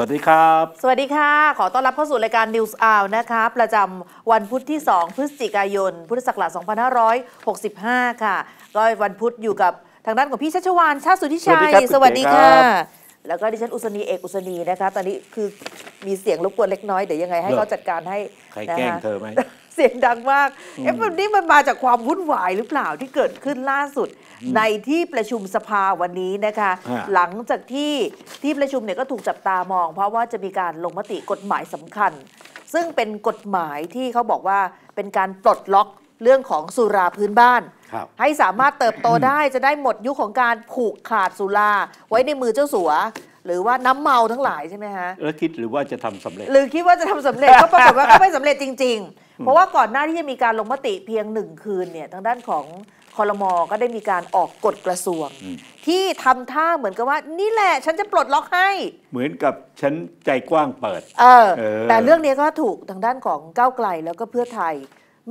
วัสดีครับ สวัสดีค่ะ ขอต้อนรับเข้าสู่รายการ News Hour นะคะ ประจำวันพุธที่ 2 พฤศจิกายน พุทธศักราช 2565 ค่ะ ก็วันพุธอยู่กับทางด้านของพี่ชัชวานชาติสุทธิชัย สวัสดีค่ะ แล้วก็ดิฉันอุสนีเอกอุสนีนะคะ ตอนนี้คือมีเสียงรบกวนเล็กน้อย เดี๋ยวยังไงให้เขาจัดการให้ใครแกล้งเธอไหมเสียงดังมาก เอ๊ะวันนี้มันมาจากความวุ่นวายหรือเปล่าที่เกิดขึ้นล่าสุดในที่ประชุมสภาวันนี้นะคะ หลังจากที่ที่ประชุมเนี่ยก็ถูกจับตามอง เพราะว่าจะมีการลงมติกฎหมายสำคัญ ซึ่งเป็นกฎหมายที่เขาบอกว่าเป็นการปลดล็อกเรื่องของสุราพื้นบ้าน ให้สามารถเติบโตได้จะได้หมดยุคของการผูกขาดสุรา ไว้ในมือเจ้าสัวหรือว่าน้ำเมาทั้งหลายใช่ไหมฮะแล้วคิดหรือว่าจะทำสำเร็จ หรือคิดว่าจะทำสำเร็จก็ปรากฏว่าก็ไม่สำเร็จจริง ๆ เพราะว่าก่อนหน้าที่จะมีการลงมติเพียงหนึ่งคืนเนี่ยทางด้านของคลมอก็ได้มีการออกกฎกระทรวง ที่ทำท่าเหมือนกับว่านี่แหละฉันจะปลดล็อกให้ เหมือนกับฉันใจกว้างเปิด เออ แต่เรื่องนี้ก็ถูกทางด้านของก้าวไกลแล้วก็เพื่อไทย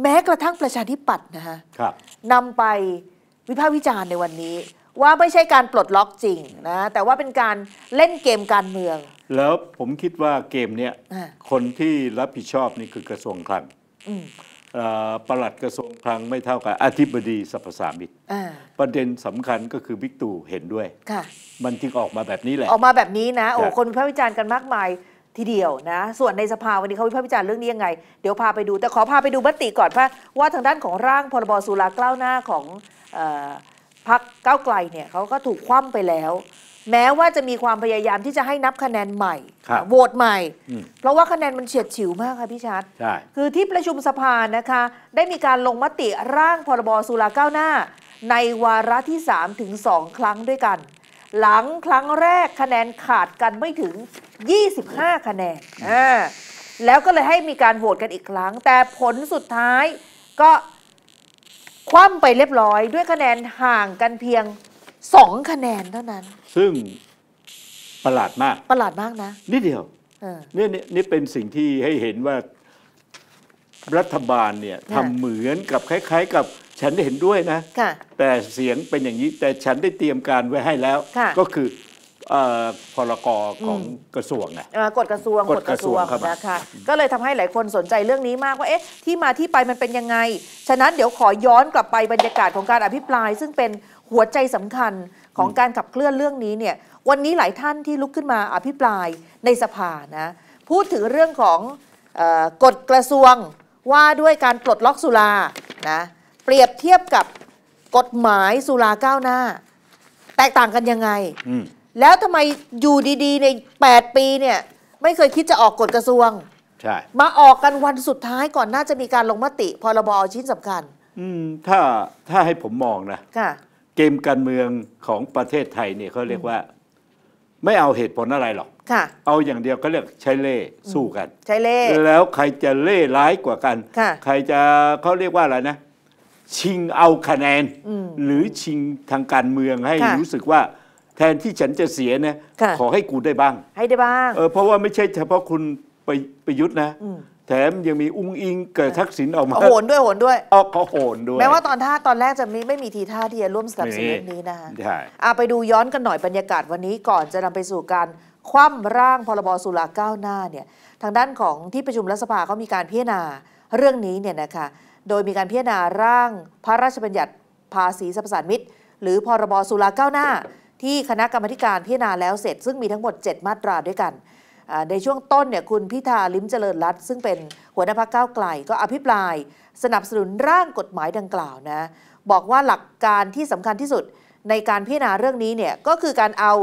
แม้กระทั่งประชาธิปัตย์นะฮะนำไปวิพากษ์วิจารณ์ในวันนี้ ว่าไม่ใช่การปลดล็อกจริงนะแต่ว่าเป็นการเล่นเกมการเมือง แล้วผมคิดว่าเกมเนี้ยคนที่รับผิดชอบนี่คือกระทรวงคลังประหลัดกระทรวงคลังไม่เท่ากับอธิบดีสรพสามิตรประเด็นสำคัญก็คือบิ๊กตู่เห็นด้วยค่ะมันจึงออกมาแบบนี้แหละ ออกมาแบบนี้นะ โอ้คนวิพากษ์วิจารณ์กันมากมายทีเดียวนะ ส่วนในสภาวันนี้เขาวิพากษ์วิจารณ์เรื่องนี้ยังไง เดี๋ยวพาไปดู แต่ขอพาไปดูมติก่อนพระว่าทางด้านของร่างพรบสุรากล้าวหน้าของพักก้าวไกลเนี่ยเขาก็ถูกคว่ำไปแล้วแม้ว่าจะมีความพยายามที่จะให้นับคะแนนใหม่ โหวตใหม่ เพราะว่าคะแนนมันเฉียดฉิวมากค่ะพี่ชัดคือที่ประชุมสภานะคะ ได้มีการลงมติร่างพรบสุราก้าวหน้า ในวาระที่ 3 ถึง 2 ครั้งด้วยกัน หลังครั้งแรกคะแนนขาดกันไม่ถึง 25 คะแนน แล้วก็เลยให้มีการโหวตกันอีกครั้ง แต่ผลสุดท้ายก็คว่ำไปเรียบร้อยด้วยคะแนนห่างกันเพียงสองคะแนนเท่านั้น ซึ่งประหลาดมากประหลาดมากนะนิดเดียวเนี่ยนี่เป็นสิ่งที่ให้เห็นว่ารัฐบาลเนี่ยทำเหมือนกับคล้าย ๆ กับฉันได้เห็นด้วยนะะแต่เสียงเป็นอย่างนี้แต่ฉันได้เตรียมการไว้ให้แล้ว ก็คือพอกอพรกของอกระทรวงไงกฎกระทรวงกฎกระทรวงนะคะก็เลยทำให้หลายคนสนใจเรื่องนี้มากว่าเอ๊ะที่มาที่ไปมันเป็นยังไง ฉะนั้นเดี๋ยวขอย้อนกลับไปบรรยากาศของการอภิปราย ซึ่งเป็นหัวใจสำคัญของการขับเคลื่อนเรื่องนี้เนี่ย วันนี้หลายท่านที่ลุกขึ้นมาอภิปรายในสภานะ พูดถึงเรื่องของกฎกระทรวงว่าด้วยการปลดล็อกสุรานะ เปรียบเทียบกับกฎหมายสุราก้าวหน้า แตกต่างกันยังไงแล้วทำไมอยู่ดี ๆ ใน 8 ปีเนี่ย ไม่เคยคิดจะออกกฎกระทรวง มาออกกันวันสุดท้ายก่อนน่าจะมีการลงมติพรบชิ้นสำคัญถ้าถ้าให้ผมมองนะะเกมการเมืองของประเทศไทยเนี่ยเขาเรียกว่า ไม่เอาเหตุผลอะไรหรอกเอาอย่างเดียวก็เรียกใช้เล่สู้กัน ใช้เล่แล้วใครจะเล่ร้ายกว่ากันใครจะเขาเรียกว่าอะไรนะ ชิงเอาคะแนน หรือชิงทางการเมืองให้รู้สึกว่า แทนที่ฉันจะเสียนะ่ยขอให้กูได้บ้าง ให้ได้บ้างเออเพราะว่าไม่ใช่เฉพาะคุณไปไปยุทธนะแถมยังมีอุ้งอิงเกิดทักษิณออกมาโหนด้วย โหนด้วยออกก็โหนด้วยแม้ว่าตอนท่าตอนแรกจะไม่ไม่มีทีท่าที่จะร่วมสนับสนุนเรื่องนี้นะคะใช่อาไปดูย้อนกันหน่อยบรรยากาศวันนี้ก่อนจะนำไปสู่การคว่ำร่างพรบสุราก้าวหน้าเนี่ยทางด้านของที่ประชุมรัฐสภาเขามีการพิจารณาเรื่องนี้เนี่ยนะคะโดยมีการพิจารณาร่างพระราชบัญญัติภาษีสรรพสามิตหรือพรบสุราก้าวหน้า ที่คณะกรรมการพิจารณาแล้วเสร็จ ซึ่งมีทั้งหมด 7 มาตราด้วยกันในช่วงต้นเนี่ยคุณพิธาลิ้มเจริญรัตซึ่งเป็นหัวหน้าพักเก้าไกล ก็อภิปรายสนับสนุนร่างกฎหมายดังกล่าวนะ บอกว่าหลักการที่สำคัญที่สุดในการพิจารณาเรื่องนี้เนี่ยก็คือการเอา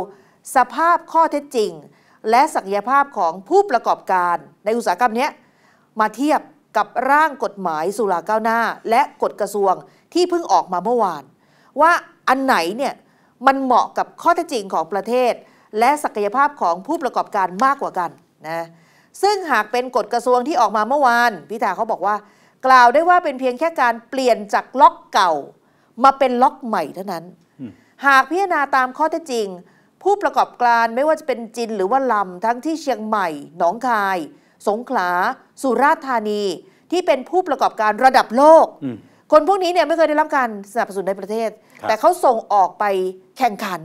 สภาพข้อเท็จจริง และศักยภาพของผู้ประกอบการในอุตสาหกรรมนี้มาเทียบกับร่างกฎหมายสุราก้าวหน้า และกฎกระทรวงที่เพิ่งออกมาเมื่อวาน ว่าอันไหนเนี่ยมันเหมาะกับข้อเท็จจริงของประเทศและศักยภาพของผู้ประกอบการมากกว่ากันนะซึ่งหากเป็นกฎกระทรวงที่ออกมาเมื่อวานพิธาเขาบอกว่ากล่าวได้ว่าเป็นเพียงแค่การเปลี่ยนจากล็อกเก่า มาเป็นล็อกใหม่เท่านั้น หากพิจารณาตามข้อเท็จจริง ผู้ประกอบการไม่ว่าจะเป็นจินหรือว่าลำทั้งที่เชียงใหม่ หนองคาย สงขลา สุราษฎร์ธานีที่เป็นผู้ประกอบการระดับโลก คนพวกนี้เนี่ยไม่เคยได้รับการสนับสนุนในประเทศ แต่เขาส่งออกไปแข่งขัน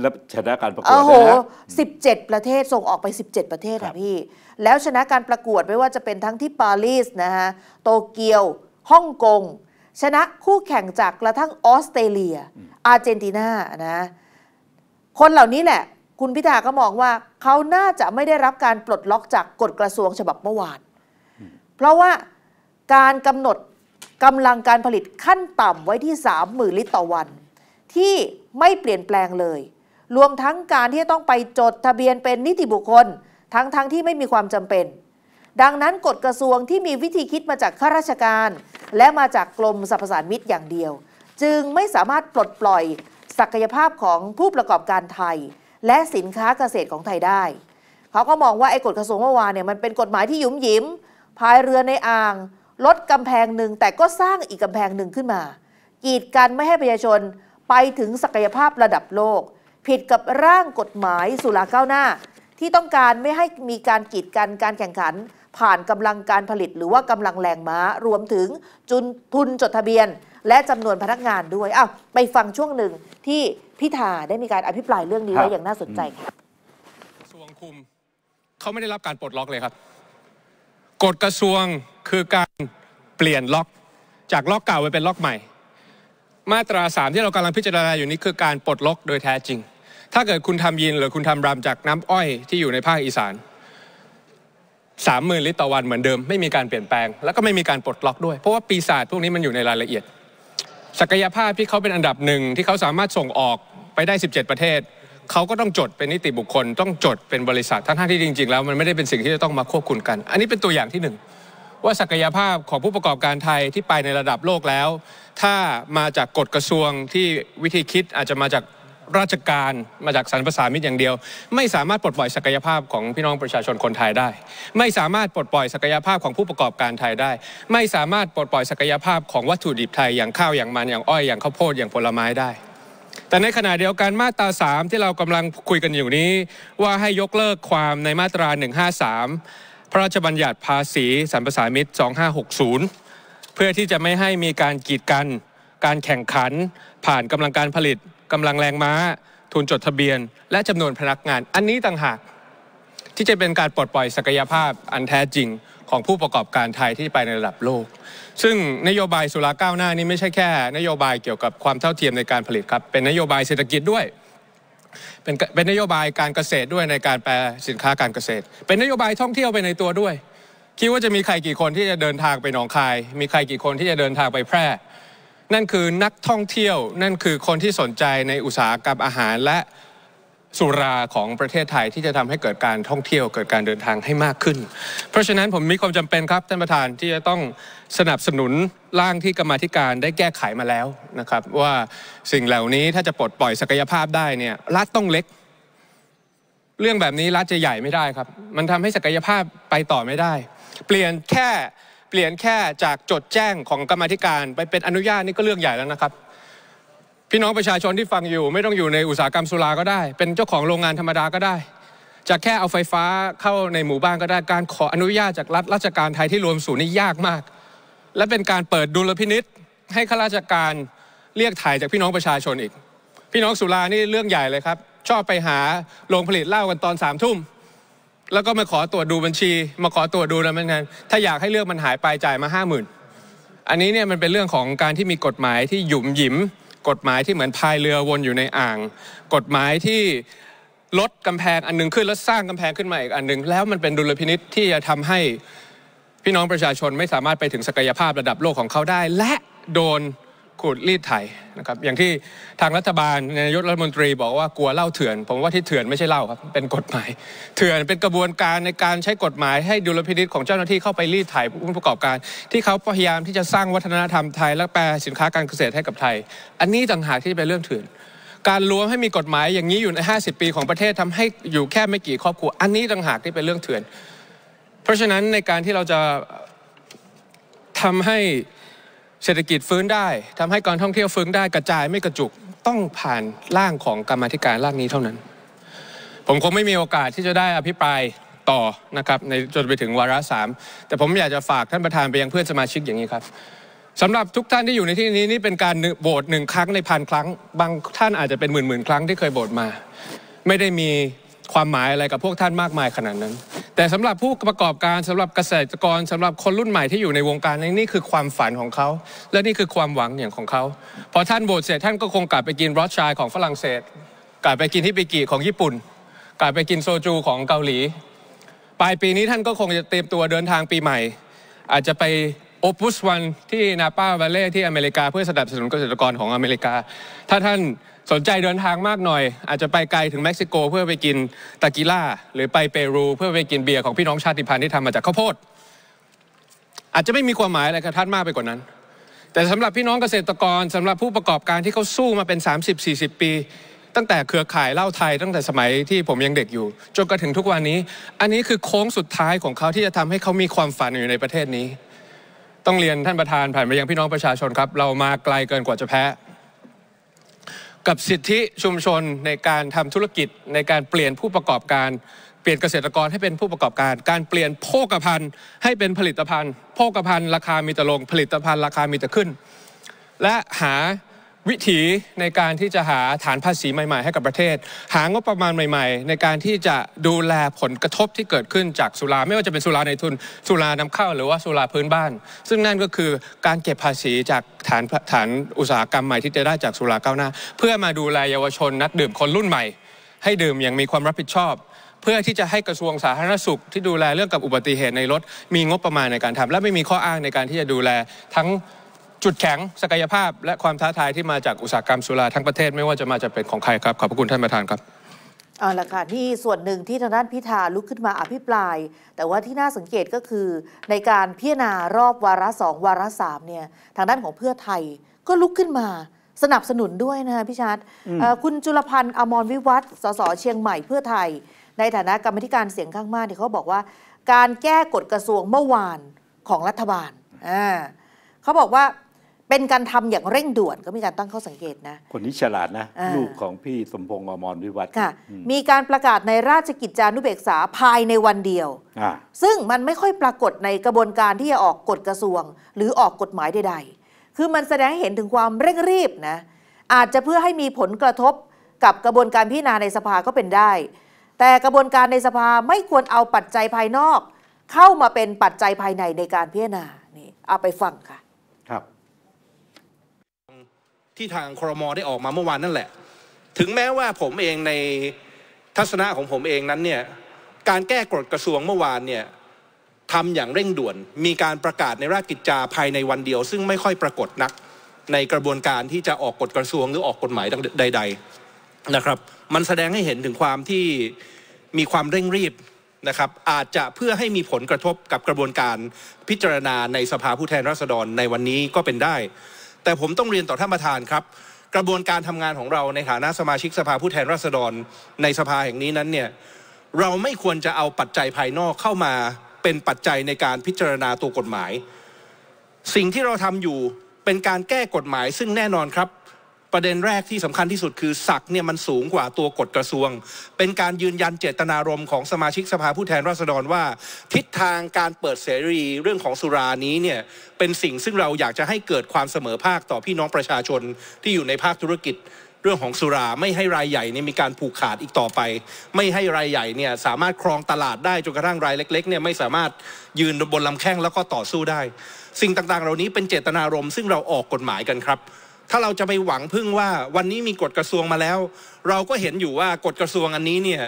แล้วชนะการประกวดนะฮะสิบเจ็ดประเทศ ส่งออกไป 17 ประเทศค่อะพี่ แล้วชนะการประกวดไม่ว่าจะเป็นทั้งที่ปารีสนะฮะ โตเกียว ฮ่องกง ชนะคู่แข่งจากกระทั่งออสเตรเลีย อาร์เจนตินานะ คนเหล่านี้แหละ คุณพิธาก็มองว่าเขาน่าจะไม่ได้รับการปลดล็อกจากกฎกระทรวงฉบับเมื่อวานเพราะว่าการกำหนดกำลังการผลิตขั้นต่ำไว้ที่30,000ลิตรต่อวัน ที่ไม่เปลี่ยนแปลงเลยรวมทั้งการที่ต้องไปจดทะเบียนเป็นนิติบุคคล ทั้งๆทที่ไม่มีความจำเป็น ดังนั้นกฎกระทรวงที่มีวิธีคิดมาจากข้าราชการ และมาจากกรมสรรพสานมิตรอย่างเดียว จึงไม่สามารถปลดปล่อยศักยภาพของผู้ประกอบการไทย และสินค้าเกษตรของไทยได้ เขาก็มองว่าไอ้กฎกระทรวงเมื่อวานเนี่ยมันเป็นกฎหมายที่ยุ่มยิ้มพายเรือในอ่าง ลดกำแพงหนึ่งแต่ก็สร้างอีกกำแพงหนึ่งขึ้นมากีดกันไม่ให้ประชาชนไปถึงศักยภาพระดับโลกผิดกับร่างกฎหมายสุราก้าวหน้า ที่ต้องการไม่ให้มีการกีดกันการแข่งขันผ่านกำลังการผลิตหรือว่ากำลังแรงม้ารวมถึงจุนทุนจดทะเบียนและจำนวนพนักงานด้วยอ้าวไปฟังช่วงหนึ่งที่พิธาได้มีการอภิปรายเรื่องนี้ไว้อย่างน่าสนใจค่ะกระทรวงคุมเขาไม่ได้รับการปลดล็อกเลยครับ กฎกระทรวงคือการเปลี่ยนล็อกจากล็อกเก่าไปเป็นล็อกใหม่ มาตราสามที่เรากำลังพิจารณาอยู่นี้คือการปลดล็อกโดยแท้จริงถ้าเกิดคุณทำยิน หรือคุณทำราจากน้ำอ้อยที่อยู่ในภาคอีสานสามหมื่นลิตรต่อวันเหมือนเดิม ไม่มีการเปลี่ยนแปลง แล้วก็ไม่มีการปลดล็อกด้วย เพราะว่าปีศาจพวกนี้มันอยู่ในรายละเอียด ศักยภาพที่เขาเป็นอันดับหนึ่งที่เขาสามารถส่งออกไปได้ 17 ประเทศ เขาก็ต้องจดเป็นนิติบุคคลต้องจดเป็นบริษัท ทั้งที่จริงๆแล้วมันไม่ได้เป็นสิ่งที่จะต้องมาควบคุมกัน อันนี้เป็นตัวอย่างที่1ว่าศักยภาพของผู้ประกอบการไทยที่ไปในระดับโลกแล้ว ถ้ามาจากกฎกระทรวงที่วิธีคิดอาจจะมาจากราชการมาจากสรรพสามิตอย่างเดียว ไม่สามารถปลดปล่อยศักยภาพของพี่น้องประชาชนคนไทยได้ ไม่สามารถปลดปล่อยศักยภาพของผู้ประกอบการไทยได้ ไม่สามารถปลดปล่อยศักยภาพของวัตถุดิบไทยอย่างข้าวอย่างมันอย่างอ้อยอย่างข้าวโพดอย่างผลไม้ได้ แต่ในขณะเดียวกันมาตรา3ที่เรากำลังคุยกันอยู่นี้ว่าให้ยกเลิกความในมาตรา 153 พระราชบัญญัติภาษีสรรพสามิต2560 เพื่อที่จะไม่ให้มีการกีดกันการแข่งขันผ่านกำลังการผลิตกำลังแรงม้า ทุนจดทะเบียน และจำนวนพนักงาน อันนี้ต่างหาก ที่จะเป็นการปลดปล่อยศักยภาพอันแท้จริงของผู้ประกอบการไทยที่ไปในระดับโลก ซึ่งนโยบายสุราก้าวหน้านี้ไม่ใช่แค่ นโยบายเกี่ยวกับความเท่าเทียมในการผลิตครับ เป็นนโยบายเศรษฐกิจด้วย เป็นเป็นนโยบายการเกษตรด้วยในการแปลสินค้าการเกษตร เป็นนโยบายท่องเที่ยวไปในตัวด้วย คิดว่าจะมีใครกี่คนที่จะเดินทางไปหนองคาย มีใครกี่คนที่จะเดินทางไปแพร่นั่นคือนักท่องเที่ยว นั่นคือคนที่สนใจในอุตสาหกรรมอาหารและสุราของประเทศไทยที่จะทำให้เกิดการท่องเที่ยวเกิดการเดินทางให้มากขึ้น เพราะฉะนั้นผมมีความจำเป็นครับท่านประธานที่จะต้องสนับสนุน ร่างที่กรรมธิการได้แก้ไขมาแล้วนะครับว่าสิ่งเหล่านี้ถ้าจะปลดปล่อยศักยภาพได้เนี่ยรัฐต้องเล็ก เรื่องแบบนี้รัฐจะใหญ่ไม่ได้ครับ มันทำให้ศักยภาพไปต่อไม่ได้ เปลี่ยนแค่เปลี่ยนแค่จากจดแจ้งของกรรมธิการ ไปเป็นอนุญาตนี่ก็เรื่องใหญ่แล้วนะครับ พี่น้องประชาชนที่ฟังอยู่ไม่ต้องอยู่ในอุตสาหกรรมสุราก็ได้ เป็นเจ้าของโรงงานธรรมดาก็ได้จะแค่เอาไฟฟ้าเข้าในหมู่บ้านก็ได้การขออนุญาตจากรัฐราชการไทยที่รวมศูนย์นี่ยากมาก และเป็นการเปิดดุลพินิษฐ์ให้ข้าราชการเรียกถ่ายจากพี่น้องประชาชนอีก พี่น้องสุรานี่เรื่องใหญ่เลยครับ ชอบไปหาโรงผลิตเหล้ากันตอนสามทุ่มแล้วก็มาขอตรวจดูบัญชี มาขอตรวจดูแล้วมันงานถ้าอยากให้เรื่องมันหายไปจ่ายมาห้าหมื่นอันนี้เนี่ยมันเป็นเรื่องของการที่มีกฎหมายที่หยุมหยิมกฎหมายที่เหมือนพายเรือวนอยู่ในอ่าง กฎหมายที่ลดกำแพงอันนึงขึ้นแล้วสร้างกำแพงขึ้นมาอีกอันนึง แล้วมันเป็นดุลพินิษที่จะทำให้พี่น้องประชาชนไม่สามารถไปถึงศักยภาพระดับโลกของเขาได้ และโดนขูดรีดไถนะครับอย่างที่ทางรัฐบาลนายกรัฐมนตรีบอกว่ากลัวเล่าเถื่อน ผมว่าที่เถื่อนไม่ใช่เล่าครับเป็นกฎหมาย เถื่อนเป็นกระบวนการในการใช้กฎหมาย ให้ดุลพินิษของเจ้าหน้าที่เข้าไปรีดไถผู้ประกอบการ ที่เขาพยายามที่จะสร้างวัฒนธรรมไทยและแปลสินค้าการเกษตรให้กับไทย อันนี้ต่างหากที่เป็นเรื่องเถื่อนการรวมให้มีกฎหมายอย่างนี้อยู่ใน 50 ปีของประเทศทำให้อยู่แค่ไม่กี่ครอบครัวอันนี้ต่างหากที่เป็นเรื่องเถื่อน เพราะฉะนั้นในการที่เราจะทำให้เศรษฐกิจฟื้นได้ทำให้การท่องเที่ยวฟื้นได้กระจายไม่กระจุกต้องผ่านร่างของกรรมธิการร่างนี้เท่านั้น ผมคงไม่มีโอกาสที่จะได้อภิปรายต่อนะครับในจนไปถึงวาระสามแต่ผมอยากจะฝากท่านประธานไปยังเพื่อนสมาชิกอย่างนี้ครับสำหรับทุกท่านที่อยู่ในที่นี้นี่เป็นการโบวตหนึ่งครั้งในพันครั้งบางท่านอาจจะเป็นหมื่นหมื่นครั้งที่เคยโบวตมา ไม่ได้มีความหมายอะไรกับพวกท่านมากมายขนาดนั้นแต่สำหรับผู้ประกอบการสำหรับเกษตรกรสำหรับคนรุ่นใหม่ที่อยู่ในวงการนี่คือความฝันของเขาและนี่คือความหวังอย่างของเขาพอท่านโบสเสร็จท่านก็คงกลับไปกินรสชายของฝรั่งเศส กลับไปกินที่ปิกิของญี่ปุ่น กลับไปกินโซจูของเกาหลี ปลายปีนี้ท่านก็คงจะเตรียมตัวเดินทางปีใหม่ อาจจะไปโอปุสวันที่นาป้าวาเล่ที่อเมริกาเพื่อสนับสนุนเกษตรกรของอเมริกาถ้าท่านสนใจเดินทางมากหน่อย อาจจะไปไกลถึงเม็กซิโก เพื่อไปกินตากิล่าหรือไปเปรูเพื่อไปกินเบียร์ของพี่น้องชาติพันธุ์ที่ทำมาจากข้าวโพดอาจจะไม่มีความหมายอะไรกับท่านมากไปกว่านั้น แต่สำหรับพี่น้องเกษตรกรสำหรับผู้ประกอบการที่เขาสู้มาเป็น 30-40 ปี ตั้งแต่เครือข่ายเหล้าไทยตั้งแต่สมัยที่ผมยังเด็กอยู่จนกระทั่งทุกวันนี้ อันนี้คือโค้งสุดท้ายของเขาที่จะทำให้เขามีความฝันอยู่ในประเทศนี้ ต้องเรียนท่านประธานผ่านไปยังพี่น้องประชาชนครับ เรามาไกลเกินกว่าจะแพ้กับสิทธิชุมชนในการทำธุรกิจในการเปลี่ยนผู้ประกอบการ เปลี่ยนเกษตรกรให้เป็นผู้ประกอบการ การเปลี่ยนโภคภัณฑ์ให้เป็นผลิตภัณฑ์โภคภัณฑ์ราคามีแต่ลง ผลิตภัณฑ์ ราคามีแต่ขึ้น และหาวิถีในการที่จะหาฐานภาษีใหม่ๆให้กับประเทศ หางบประมาณใหม่ๆ ในการที่จะดูแลผลกระทบที่เกิดขึ้นจากสุราไม่ว่าจะเป็นสุราในทุนสุรานำเข้าหรือว่าสุราพื้นบ้าน ซึ่งนั่นก็คือการเก็บภาษีจากฐานฐานอุตสาหกรรมใหม่ที่จะได้จากสุราก้าวหน้า เพื่อมาดูแลเยาวชนนักดื่มคนรุ่นใหม่ ให้ดื่มอย่างมีความรับผิดชอบ เพื่อที่จะให้กระทรวงสาธารณสุขที่ดูแลเรื่องกับอุบัติเหตุในรถ มีงบประมาณในการทำและไม่มีข้ออ้างในการที่จะดูแลทั้งจุดแข็งศักยภาพ และความท้าทาย ที่มาจากอุตสาหกรรมสุราทั้งประเทศไม่ว่าจะมาจากเป็นของใครครับ ขอบพระคุณท่านประธานครับเอาละค่ะนี่ส่วนหนึ่งที่ทางด้านพิธาลุกขึ้นมาอภิปราย แต่ว่าที่น่าสังเกตก็คือในการพิจารณารอบวาระสองวาระสามเนี่ยทางด้านของเพื่อไทยก็ลุกขึ้นมาสนับสนุนด้วยนะคะพี่ชาร์ตคุณจุลพันธ์อมรวิวัฒสสเชียงใหม่ เพื่อไทย ในฐานะกรรมธิการเสียงข้างมากเนี่ยเขาบอกว่า การแก้กฎกระทรวงเมื่อวานของรัฐบาลเขาบอกว่าเป็นการทำอย่างเร่งด่วนก็มีการตั้งข้อสังเกตนะ คนนี้ฉลาดนะ ลูกของพี่สมพงษ์อมรวิวัฒน์ค่ะมีการประกาศในราชกิจจานุเบกษาภายในวันเดียว ซึ่งมันไม่ค่อยปรากฏในกระบวนการที่จะออกกฎกระทรวง หรือออกกฎหมายใดๆคือมันแสดงให้เห็นถึงความเร่งรีบนะ อาจจะเพื่อให้มีผลกระทบกับกระบวนการพิจารณาในสภาก็เป็นได้ แต่กระบวนการในสภาไม่ควรเอาปัจจัยภายนอก เข้ามาเป็นปัจจัยภายในในการพิจารณานี่ เอาไปฟังค่ะที่ทางครมได้ออกมาเมื่อวานนั่นแหละ ถึงแม้ว่าผมเองในทัศนะของผมเองนั้นเนี่ย การแก้กฎกระทรวงเมื่อวานเนี่ยทำอย่างเร่งด่วน มีการประกาศในราชกิจจา ภายในวันเดียว ซึ่งไม่ค่อยปรากฏนักในกระบวนการที่จะออกกฎกระทรวงหรือออกกฎหมายใด ๆนะครับ มันแสดงให้เห็นถึงความที่มีความเร่งรีบนะครับ อาจจะเพื่อให้มีผลกระทบกับกระบวนการพิจารณาในสภาผู้แทนราษฎรในวันนี้ก็เป็นได้แต่ผมต้องเรียนต่อท่านประธานครับ กระบวนการทำงานของเราในฐานะสมาชิกสภาผู้แทนราษฎรในสภาแห่งนี้นั้นเนี่ย เราไม่ควรจะเอาปัจจัยภายนอกเข้ามาเป็นปัจจัยในการพิจารณาตัวกฎหมาย สิ่งที่เราทำอยู่เป็นการแก้กฎหมายซึ่งแน่นอนครับประเด็นแรกที่สำคัญที่สุดคือศักเนี่ยมันสูงกว่าตัวกฎกระทรวง เป็นการยืนยันเจตนารมณ์ของสมาชิกสภาผู้แทนราษฎรว่า ทิศทางการเปิดเสรีเรื่องของสุรานี้เนี่ยเป็นสิ่งซึ่งเราอยากจะให้เกิดความเสมอภาคต่อพี่น้องประชาชนที่อยู่ในภาคธุรกิจ เรื่องของสุราไม่ให้รายใหญ่เนี่ยมีการผูกขาดอีกต่อไป ไม่ให้รายใหญ่เนี่ยสามารถครองตลาดได้จนกระทั่งรายเล็กๆเนี่ยไม่สามารถยืนบนลำแข้งแล้วก็ต่อสู้ได้ สิ่งต่างๆ เหล่านี้เป็นเจตนารมณ์ซึ่งเราออกกฎหมายกันครับถ้าเราจะไปหวังพึ่งว่า วันนี้มีกฎกระทรวงมาแล้ว เราก็เห็นอยู่ว่ากฎกระทรวงอันนี้เนี่ย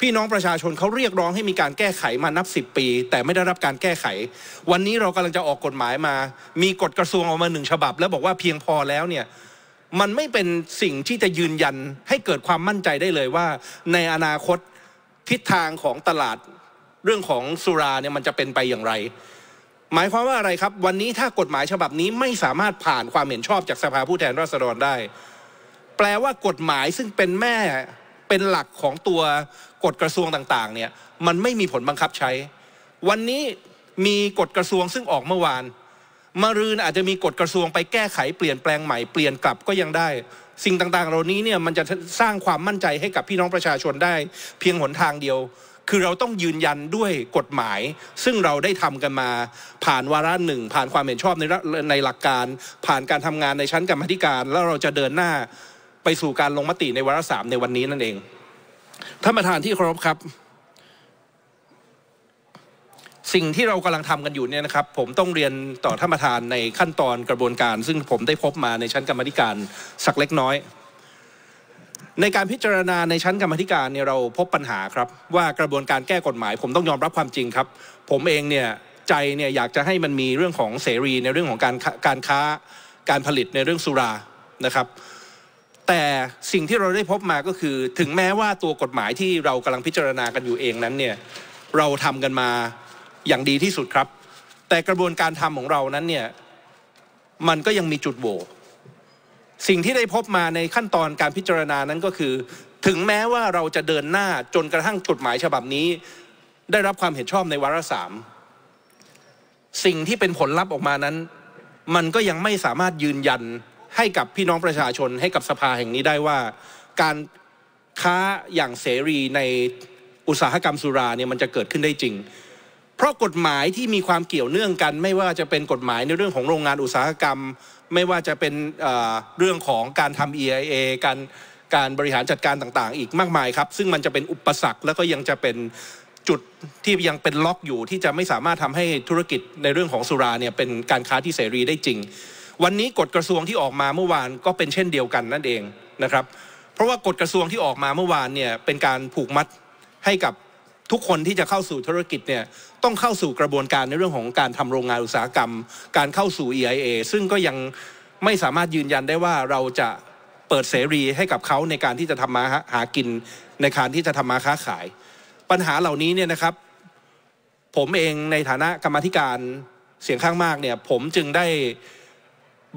พี่น้องประชาชนเขาเรียกร้องให้มีการแก้ไขมานับ 10 ปี แต่ไม่ได้รับการแก้ไข วันนี้เรากำลังจะออกกฎหมายมา มีกฎกระทรวงออกมาหนึ่งฉบับ แล้วบอกว่าเพียงพอแล้วเนี่ยมันไม่เป็นสิ่งที่จะยืนยันให้เกิดความมั่นใจได้เลยว่าในอนาคตทิศทางของตลาดเรื่องของสุราเนี่ยมันจะเป็นไปอย่างไรหมายความว่าอะไรครับวันนี้ถ้ากฎหมายฉบับนี้ไม่สามารถผ่านความเห็นชอบจากสภาผู้แทนราษฎรได้ แปลว่ากฎหมายซึ่งเป็นแม่เป็นหลักของตัวกฎกระทรวงต่างๆ เนี่ยมันไม่มีผลบังคับใช้ วันนี้มีกฎกระทรวงซึ่งออกเมื่อวานมารืนอาจจะมีกฎกระทรวงไปแก้ไขเปลี่ยนแปลงใหม่เปลี่ยนกลับก็ยังได้ สิ่งต่างๆ เหล่านี้เนี่ยมันจะสร้างความมั่นใจให้กับพี่น้องประชาชนได้ เพียงหนทางเดียวคือเราต้องยืนยันด้วยกฎหมาย ซึ่งเราได้ทำกันมาผ่านวาระหนึ่งผ่านความเห็นชอบในในหลักการ ผ่านการทำงานในชั้นกรรมธิการ แล้วเราจะเดินหน้าไปสู่การลงมติในวาระสามในวันนี้นั่นเองท่านประธานที่เคารพครับ สิ่งที่เรากำลังทำกันอยู่เนี่ยนะครับ ผมต้องเรียนต่อท่านประธานในขั้นตอนกระบวนการ ซึ่งผมได้พบมาในชั้นกรรมธิการ สักเล็กน้อยในการพิจารณาในชั้นกรรมธิการเนี่ย เราพบปัญหาครับ ว่ากระบวนการแก้กฎหมายผมต้องยอมรับความจริงครับ ผมเองเนี่ยใจเนี่ยอยากจะให้มันมีเรื่องของเสรี ในเรื่องของการการค้าการผลิตในเรื่องสุรานะครับ แต่สิ่งที่เราได้พบมาก็คือ ถึงแม้ว่าตัวกฎหมายที่เรากำลังพิจารณากันอยู่เองนั้นเนี่ยเราทำกันมาอย่างดีที่สุดครับ แต่กระบวนการทำของเรานั้นเนี่ยมันก็ยังมีจุดโหวสิ่งที่ได้พบมาในขั้นตอนการพิจารณานั้นก็คือ ถึงแม้ว่าเราจะเดินหน้าจนกระทั่งกฎหมายฉบับนี้ ได้รับความเห็นชอบในวาระสามสิ่งที่เป็นผลลัพธ์ออกมานั้น มันก็ยังไม่สามารถยืนยันให้กับพี่น้องประชาชนให้กับสภาแห่งนี้ได้ว่าการค้าอย่างเสรีในอุตสาหกรรมสุราเนี่ยมันจะเกิดขึ้นได้จริง เพราะกฎหมายที่มีความเกี่ยวเนื่องกัน ไม่ว่าจะเป็นกฎหมายในเรื่องของโรงงานอุตสาหกรรมไม่ว่าจะเป็นเรื่องของการทำ EIA การการบริหารจัดการต่างๆ อีกมากมายครับ ซึ่งมันจะเป็นอุปสรรค แล้วก็ยังจะเป็นจุดที่ยังเป็นล็อกอยู่ที่จะไม่สามารถทำให้ธุรกิจในเรื่องของสุราเนี่ยเป็นการค้าที่เสรีได้จริง วันนี้กฎกระทรวงที่ออกมาเมื่อวานก็เป็นเช่นเดียวกันนั่นเองนะครับเพราะว่ากฎกระทรวงที่ออกมาเมื่อวานเนี่ยเป็นการผูกมัดให้กับทุกคนที่จะเข้าสู่ธุรกิจเนี่ยต้องเข้าสู่กระบวนการในเรื่องของการทำโรงงานอุตสาหกรรม การเข้าสู่ EIA ซึ่งก็ยังไม่สามารถยืนยันได้ว่าเราจะเปิดเสรีให้กับเขาในการที่จะทำมาหากินในการที่จะทำมาค้าขาย ปัญหาเหล่านี้เนี่ยนะครับ ผมเองในฐานะกรรมธิการเสียงข้างมากเนี่ยผมจึงได้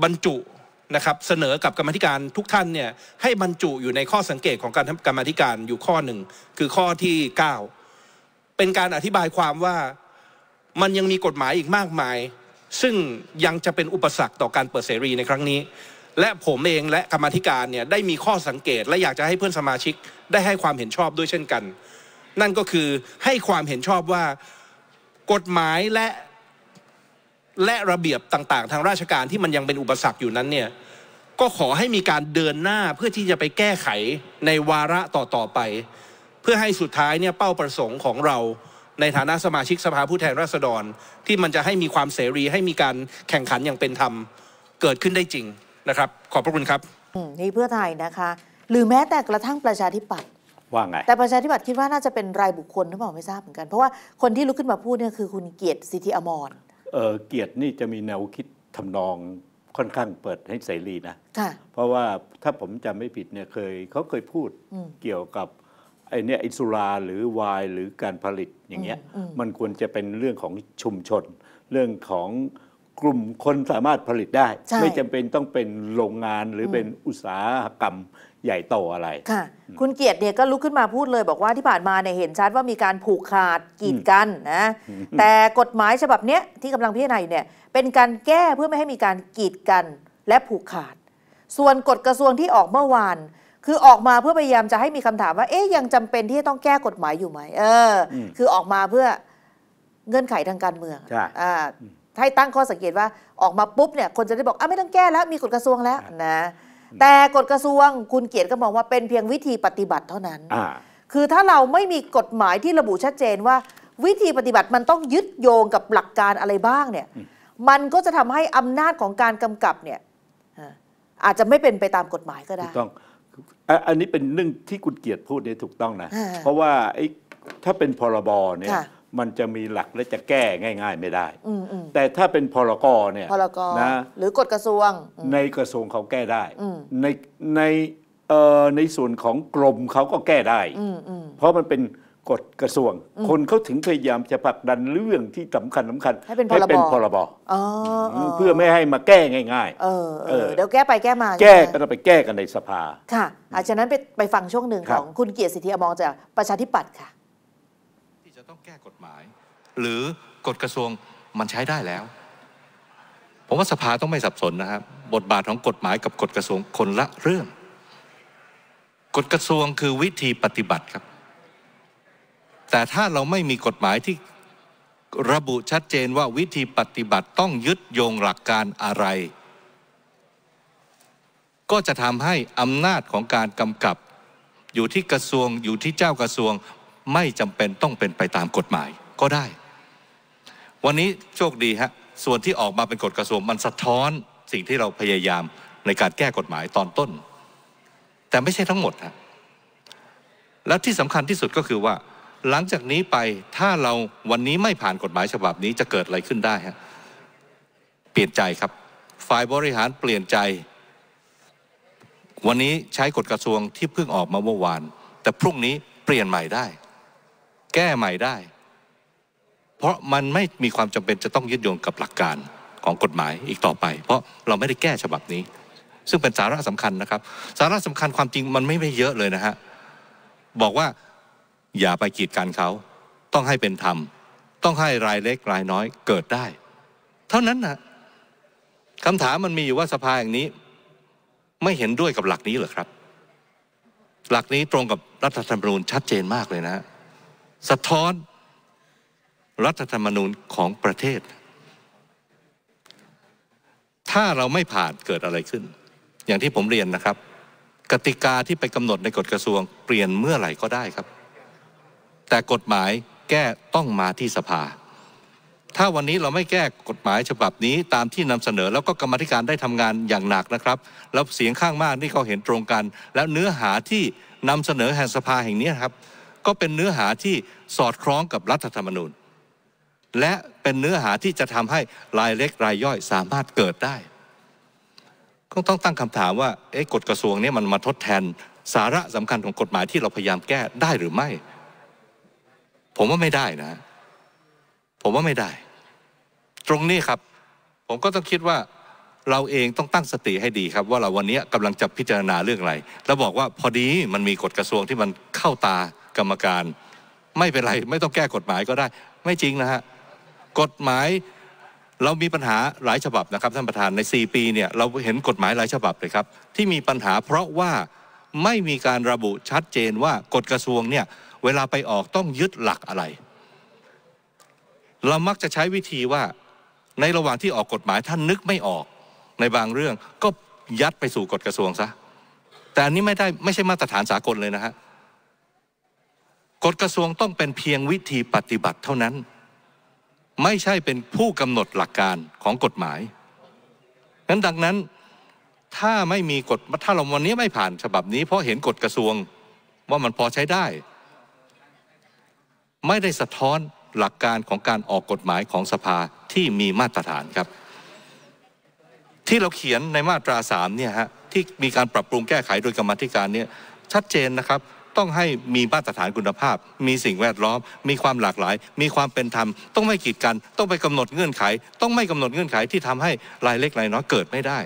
บรรจุนะครับเสนอกับกรรมธิการทุกท่านเนี่ยให้บรรจุอยู่ในข้อสังเกตของการกรรมธิการอยู่ข้อหนึ่งคือข้อที่ 9เป็นการอธิบายความว่ามันยังมีกฎหมายอีกมากมาย ซึ่งยังจะเป็นอุปสรรคต่อการเปิดเสรีในครั้งนี้ และผมเองและกรรมธิการเนี่ยได้มีข้อสังเกตและอยากจะให้เพื่อนสมาชิกได้ให้ความเห็นชอบด้วยเช่นกัน นั่นก็คือให้ความเห็นชอบว่ากฎหมายและและระเบียบต่างๆทางราชการที่มันยังเป็นอุปสรรคอยู่นั้นเนี่ยก็ขอให้มีการเดินหน้าเพื่อที่จะไปแก้ไขในวาระต่อๆไปเพื่อให้สุดท้ายเนี่ยเป้าประสงค์ของเราในฐานะสมาชิกสภาผู้แทนราษฎรที่มันจะให้มีความเสรีให้มีการแข่งขันอย่างเป็นธรรม เกิดขึ้นได้จริงนะครับ ขอบพระคุณครับนี่เพื่อไทยนะคะ หรือแม้แต่กระทั่งประชาธิปัตย์ว่าไง แต่ประชาธิปัตย์คิดว่าน่าจะเป็นรายบุคคลหรือเปล่าไม่ทราบเหมือนกันเพราะว่าคนที่ลุกขึ้นมาพูดเนี่ยคือคุณเกียรติสิทธิอมรเออเกียรตินี่จะมีแนวคิดทำนองค่อนข้างเปิดให้เสรีนะเพราะว่าถ้าผมจำไม่ผิดเนี่ยเคยเขาเคยพูดเกี่ยวกับไอเนี่ยอิสุราหรือวายหรือการผลิตอย่างเงี้ยมันควรจะเป็นเรื่องของชุมชน เรื่องของกลุ่มคนสามารถผลิตได้ ไม่จำเป็นต้องเป็นโรงงานหรือเป็นอุตสาหกรรมใหญ่โตอะไรค่ะคุณเกียรติเนี่ย ก็ลุกขึ้นมาพูดเลย บอกว่าที่ผ่านมาเนี่ยเห็นชัดว่ามีการผูกขาดกีดกันนะแต่กฎหมายฉบับเนี้ยที่กำลังพิจารณาอยู่เนี่ยเป็นการแก้เพื่อไม่ให้มีการกีดกันและผูกขาด ส่วนกฎกระทรวงที่ออกเมื่อวานคือออกมาเพื่อพยายามจะให้มีคำถามว่าเอ๊ยยังจำเป็นที่จะต้องแก้กฎหมายอยู่ไหมเออ คือออกมาเพื่อเงื่อนไขทางการเมืองใช่าให้ตั้งข้อสังเกตว่าออกมาปุ๊บเนี่ย คนจะได้บอกอ่ะไม่ต้องแก้แล้วมีกฎกระทรวงแล้วนะแต่กฎกระทรวงคุณเกียรติก็มองว่าเป็นเพียงวิธีปฏิบัติเท่านั้นคือถ้าเราไม่มีกฎหมายที่ระบุชัดเจนว่าวิธีปฏิบัติมันต้องยึดโยงกับหลักการอะไรบ้างเนี่ยมันก็จะทำให้อำนาจของการกำกับเนี่ยอาจจะไม่เป็นไปตามกฎหมายก็ได้ถูกต้องอันนี้เป็นเรื่องที่คุณเกียรติพูดเนี่ยถูกต้องนะ เพราะว่าไอ้ถ้าเป็นพรบเนี่ยมันจะมีหลักและจะแก้ง่ายๆไม่ได้ แต่ถ้าเป็นพรกเนี่ยนะ หรือกฎกระทรวงในกระทรวงเขาแก้ได้ ใน ในในส่วนของกรมเขาก็แก้ได้เพราะมันเป็นกฎกระทรวง คนเขาถึงพยายามจะผลักดันเรื่องที่สำคัญสาคัญ ให้เป็นพรบพรบเพื่อไม่ให้มาแก้ง่าย ๆ เออ เดี๋ยวแก้ไปแก้มา แก้ก็จะไปแก้กันในสภา ค่ะ อาจารย์นั้นไปไปฟังช่วงหนึ่งของคุณเกียรติสิทธิอมองจากประชาธิปัตย์ค่ะ ที่จะต้องแก้กฎหมาย หรือกฎกระทรวงมันใช้ได้แล้ว ผมว่าสภาต้องไม่สับสนนะครับบทบาทของกฎหมายกับกฎกระทรวงคนละเรื่อง กฎกระทรวงคือวิธีปฏิบัติครับแต่ถ้าเราไม่มีกฎหมายที่ระบุชัดเจนว่าวิธีปฏิบัติต้องยึดโยงหลักการอะไร ก็จะทำให้อำนาจของการกำกับอยู่ที่กระทรวงอยู่ที่เจ้ากระทรวงไม่จำเป็นต้องเป็นไปตามกฎหมายก็ได้ วันนี้โชคดีฮะส่วนที่ออกมาเป็นกฎกระทรวง มันสะท้อนสิ่งที่เราพยายามในการแก้กฎหมายตอนต้น แต่ไม่ใช่ทั้งหมดฮะและที่สำคัญที่สุดก็คือว่าหลังจากนี้ไปถ้าเราวันนี้ไม่ผ่านกฎหมายฉบับนี้จะเกิดอะไรขึ้นได้ฮะเปลี่ยนใจครับ ฝ่ายบริหารเปลี่ยนใจ วันนี้ใช้กฎกระทรวงที่เพิ่งออกมาเมื่อวาน แต่พรุ่งนี้เปลี่ยนใหม่ได้ แก้ใหม่ได้ เพราะมันไม่มีความจำเป็นจะต้องยึดโยงกับหลักการของกฎหมายอีกต่อไป เพราะเราไม่ได้แก้ฉบับนี้ ซึ่งเป็นสาระสำคัญนะครับ สาระสำคัญความจริงมันไม่ไม่เยอะเลยนะฮะบอกว่าอย่าไปกีดกันเขา ต้องให้เป็นธรรม ต้องให้รายเล็กรายน้อยเกิดได้ เท่านั้นนะ คำถามมันมีอยู่ว่าสภาอย่างนี้ ไม่เห็นด้วยกับหลักนี้เหรอครับ หลักนี้ตรงกับรัฐธรรมนูญชัดเจนมากเลยนะ สะท้อนรัฐธรรมนูญของประเทศ ถ้าเราไม่ผ่านเกิดอะไรขึ้น อย่างที่ผมเรียนนะครับ กติกาที่ไปกำหนดในกฎกระทรวง เปลี่ยนเมื่อไหร่ก็ได้ครับแต่กฎหมายแก้ต้องมาที่สภา ถ้าวันนี้เราไม่แก้กฎหมายฉบับนี้ตามที่นำเสนอแล้วก็กรรมธิการได้ทำงานอย่างหนักนะครับแล้วเสียงข้างมากนี่เขาเห็นตรงกัน แล้วเนื้อหาที่นำเสนอแห่งสภาแห่งนี้ครับก็เป็นเนื้อหาที่สอดคล้องกับรัฐธรรมนูญ และเป็นเนื้อหาที่จะทำให้ รายเล็กรายย่อยสามารถเกิดได้ ก็ต้องตั้งคำถามว่าเอ๊ะกฎกระทรวงนี้มันมาทดแทนสาระสำคัญของกฎหมายที่เราพยายามแก้ได้หรือไม่ผมว่าไม่ได้นะ ผมว่าไม่ได้ ตรงนี้ครับ ผมก็ต้องคิดว่าเราเองต้องตั้งสติให้ดีครับ ว่าเราวันนี้กำลังจะพิจารณาเรื่องอะไร แล้วบอกว่าพอดีมันมีกฎกระทรวงที่มันเข้าตากรรมการ ไม่เป็นไรไม่ต้องแก้กฎหมายก็ได้ ไม่จริงนะฮะกฎหมายเรามีปัญหาหลายฉบับนะครับท่านประธานใน 4 ปีเนี่ยเราเห็นกฎหมายหลายฉบับเลยครับ ที่มีปัญหา เพราะว่าไม่มีการระบุชัดเจนว่ากฎกระทรวงเนี่ยเวลาไปออกต้องยึดหลักอะไร เรามักจะใช้วิธีว่าในระหว่างที่ออกกฎหมายท่านนึกไม่ออกในบางเรื่อง ก็ยัดไปสู่กฎกระทรวงซะแต่อันนี้ไม่ได้ไม่ใช่มาตรฐานสากลเลยนะฮะ กฎกระทรวงต้องเป็นเพียงวิธีปฏิบัติเท่านั้น ไม่ใช่เป็นผู้กำหนดหลักการของกฎหมายนั้นดังนั้น ถ้าไม่มีกฎถ้าเราวันนี้ไม่ผ่านฉบับนี้เพราะเห็นกฎกระทรวงว่ามันพอใช้ได้ไม่ได้สะท้อนหลักการของการออกกฎหมายของสภาที่มีมาตรฐานครับ ที่เราเขียนในมาตราสามเนี่ยฮะที่มีการปรับปรุงแก้ไขโดยกรรมธิการเนี่ยชัดเจนนะครับต้องให้มีมาตรฐานคุณภาพ มีสิ่งแวดล้อม มีความหลากหลาย มีความเป็นธรรม ต้องไม่กีดกันต้องไปกำหนดเงื่อนไข ต้องไม่กำหนดเงื่อนไขที่ทำให้รายเล็กรายน้อยเกิดไม่ได้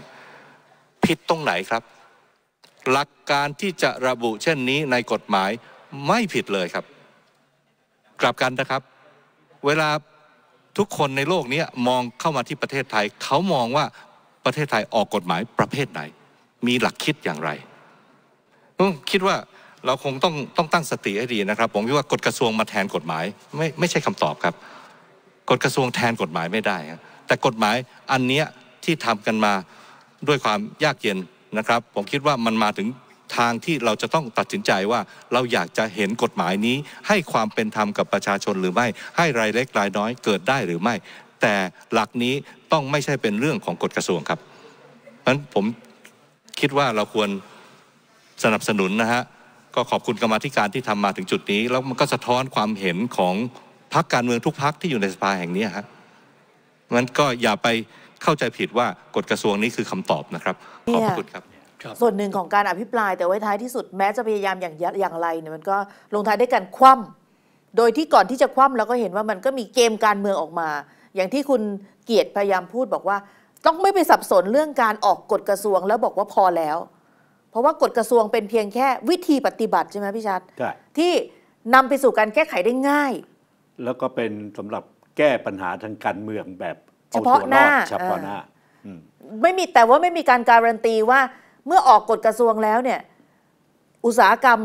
ผิดตรงไหนครับ หลักการที่จะระบุเช่นนี้ในกฎหมายไม่ผิดเลยครับกลับกันนะครับ เวลาทุกคนในโลกนี้มองเข้ามาที่ประเทศไทย เขามองว่าประเทศไทยออกกฎหมายประเภทไหน มีหลักคิดอย่างไรคิดว่าเราคงต้องต้องตั้งสติให้ดีนะครับ ผมคิดว่ากฎกระทรวงมาแทนกฎหมาย ไม่ไม่ใช่คำตอบครับกฎกระทรวงแทนกฎหมายไม่ได้ แต่กฎหมายอันเนี้ยที่ทำกันมาด้วยความยากเย็นนะครับ ผมคิดว่ามันมาถึงทางที่เราจะต้องตัดสินใจว่าเราอยากจะเห็นกฎหมายนี้ ให้ความเป็นธรรมกับประชาชนหรือไม่ให้รายเล็กรายน้อยเกิดได้หรือไม่ แต่หลักนี้ต้องไม่ใช่เป็นเรื่องของกฎกระทรวงครับเพราะฉะนั้นผมคิดว่าเราควรสนับสนุนนะฮะก็ขอบคุณกรรมธิการที่ทำมาถึงจุดนี้ แล้วมันก็สะท้อนความเห็นของพรรคการเมืองทุกพรรคที่อยู่ในสภาแห่งนี้ฮะมันก็อย่าไปเข้าใจผิดว่ากฎกระทรวงนี้คือคำตอบนะครับขอบคุณครับส่วนหนึ่งของการอภิปราย แต่ไว้ท้ายที่สุดแม้จะพยายามอย่างอย่างไรเนี่ยมันก็ลงท้ายด้วยการคว่ำโดยที่ก่อนที่จะคว่ำเราก็เห็นว่ามันก็มีเกมการเมืองออกมา อย่างที่คุณเกียรติพยายามพูดบอกว่า ต้องไม่ไปสับสนเรื่องการออกกฎกระทรวง แล้วบอกว่าพอแล้ว เพราะว่ากฎกระทรวงเป็นเพียงแค่ วิธีปฏิบัติใช่ไหมพี่ชัดที่นำไปสู่การแก้ไขได้ง่าย แล้วก็เป็นสำหรับแก้ปัญหาทางการเมืองแบบเฉพาะหน้าเฉพาะหน้าไม่มีแต่ว่าไม่มีการการันตีว่าเมื่อออกกฎกระทรวงแล้วเนี่ยอุตสาหกรรม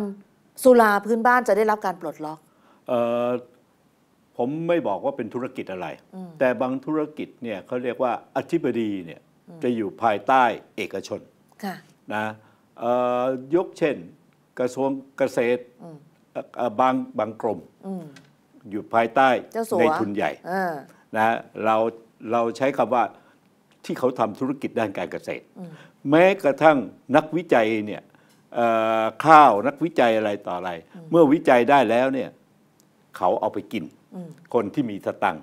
สุราพื้นบ้านจะได้รับการปลดล็อกผมไม่บอกว่าเป็นธุรกิจอะไร แต่บางธุรกิจเนี่ยเขาเรียกว่า อธิบดีเนี่ยจะอยู่ภายใต้เอกชนนะยกเช่นกระทรวงเกษตรบางบางกรมอยู่ภายใต้ ในทุนใหญ่นะเราเราใช้คำว่าที่เขาทำธุรกิจด้านการเกษตรแม้กระทั่งนักวิจัยเนี่ยข้าวนักวิจัยอะไรต่ออะไร เมื่อวิจัยได้แล้วเนี่ยเขาเอาไปกินคนที่มีสตังค์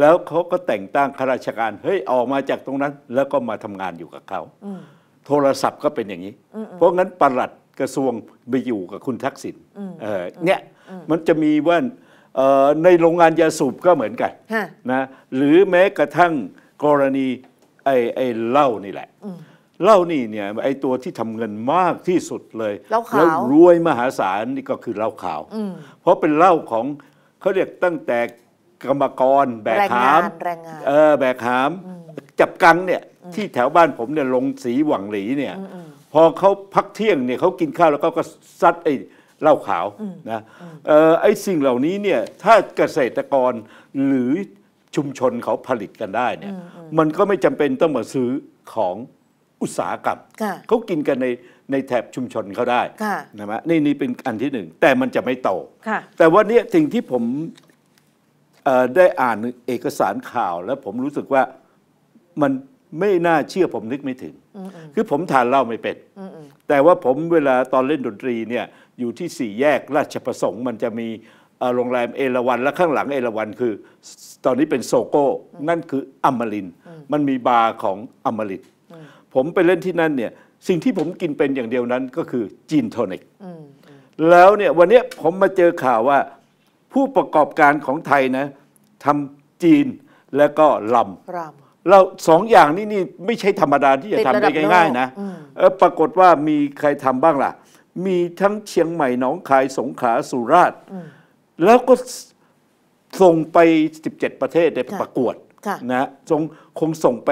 แล้วเขาก็แต่งตั้งข้าราชการเฮ้ยออกมาจากตรงนั้น แล้วก็มาทำงานอยู่กับเขาโทรศัพท์ก็เป็นอย่างนี้ เพราะงั้นปลัดกระทรวงไปอยู่กับคุณทักษิณเนี่ยมันจะมีว่าในโรงงานยาสูบก็เหมือนกันนะหรือแม้กระทั่งกรณีไอ้ไอ้เหล้านี่แหละเหล้านี่เนี่ย ไอตัวที่ทำเงินมากที่สุดเลยเลแล้วรวยมหาศาลนี่ก็คือเหล้าขาวเพราะเป็นเหล้าของเขาเรียกตั้งแต่กรรมกรแบกหามเออแบกหาม จับกังเนี่ยที่แถวบ้านผมเนี่ยลงสีหวังหลีเนี่ยพอเขาพักเที่ยงเนี่ยเขากินข้าวแล้วเขาก็ซัดไอเหล้าขาว นะไอ้สิ่งเหล่านี้เนี่ยถ้าเกษตรกรหรือชุมชนเขาผลิตกันได้เนี่ยมันก็ไม่จำเป็นต้องมาซื้อของอุตสาหกรรมเขากินกันในในแถบชุมชนเขาได้นะฮะนี่ นี่เป็นอันที่หนึ่งแต่มันจะไม่โตแต่ว่านี่สิ่งที่ผมได้อ่านเอกสารข่าว แล้วผมรู้สึกว่ามันไม่น่าเชื่อผมนึกไม่ถึง คือผมทานเหล้าไม่เป็นแต่ว่าผมเวลาตอนเล่นดนตรีเนี่ยอยู่ที่สี่แยกราชประสงค์ มันจะมีโรงแรมเอราวันและข้างหลังเอราวันคือ ตอนนี้เป็นโซโก้นั่นคืออมรินมันมีบาร์ของอมรินผมไปเล่นที่นั่นเนี่ย สิ่งที่ผมกินเป็นอย่างเดียวนั้นก็คือจีนโทนิกแล้วเนี่ยวันนี้ผมมาเจอข่าวว่าผู้ประกอบการของไทยนะทำจีนแล้วก็ลำเราสองอย่างนี้นี่ไม่ใช่ธรรมดาที่จะทำได้ง่ายๆนะปรากฏว่ามีใครทำบ้างล่ะ มีทั้งเชียงใหม่หนองคายสงขลาสุราษฎร์แล้วก็ ส่งไป 17 ประเทศในประกวดนะส่งคงส่งไป